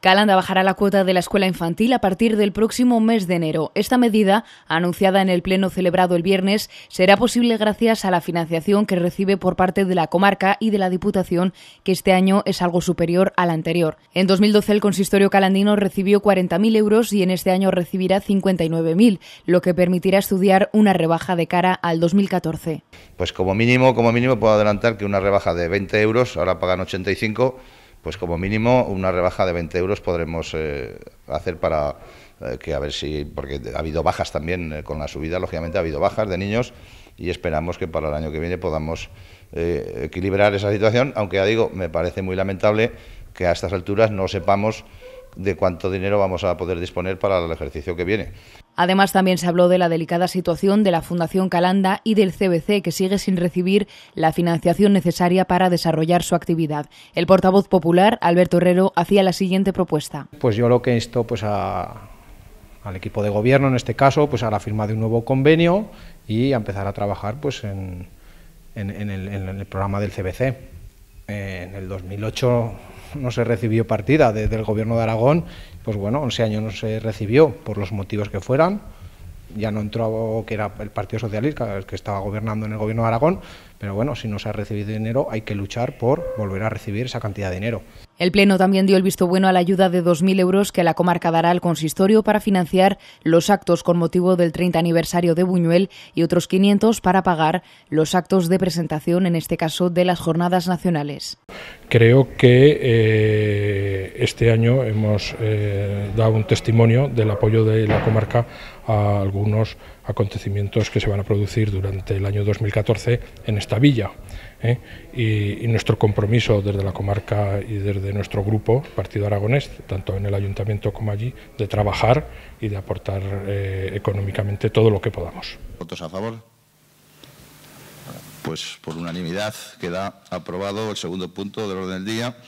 Calanda bajará la cuota de la escuela infantil a partir del próximo mes de enero. Esta medida, anunciada en el pleno celebrado el viernes, será posible gracias a la financiación que recibe por parte de la comarca y de la Diputación, que este año es algo superior al anterior. En 2012 el consistorio calandino recibió 40.000 euros y en este año recibirá 59.000, lo que permitirá estudiar una rebaja de cara al 2014. Pues como mínimo, como mínimo puedo adelantar que una rebaja de 20 euros, ahora pagan 85 pues como mínimo una rebaja de 20 euros podremos eh, hacer para eh, que a ver si, porque ha habido bajas también eh, con la subida, lógicamente ha habido bajas de niños y esperamos que para el año que viene podamos equilibrar esa situación, aunque ya digo, me parece muy lamentable que a estas alturas no sepamos de cuánto dinero vamos a poder disponer para el ejercicio que viene. Además, también se habló de la delicada situación de la Fundación Calanda y del CBC, que sigue sin recibir la financiación necesaria para desarrollar su actividad. El portavoz popular, Alberto Herrero, hacía la siguiente propuesta. Pues yo lo que insto pues al equipo de gobierno, en este caso, pues a la firma de un nuevo convenio y a empezar a trabajar pues en, el, programa del CBC. en el 2008 no se recibió partida del gobierno de Aragón, pues bueno, 11 años no se recibió por los motivos que fueran, ya no entró que era el Partido Socialista el que estaba gobernando en el gobierno de Aragón, pero bueno, si no se ha recibido dinero hay que luchar por volver a recibir esa cantidad de dinero. El Pleno también dio el visto bueno a la ayuda de 2.000 euros que la comarca dará al consistorio para financiar los actos con motivo del 30 aniversario de Buñuel y otros 500 para pagar los actos de presentación, en este caso de las jornadas nacionales. Creo que eh, este año hemos eh, dado un testimonio del apoyo de la comarca a algunos acontecimientos que se van a producir durante el año 2014 en esta villa. ¿eh? Y, nuestro compromiso desde la comarca y desde nuestro grupo, Partido Aragonés, tanto en el ayuntamiento como allí, de trabajar y de aportar eh, económicamente todo lo que podamos. ¿Votos a favor? Pues por unanimidad queda aprobado el segundo punto del orden del día.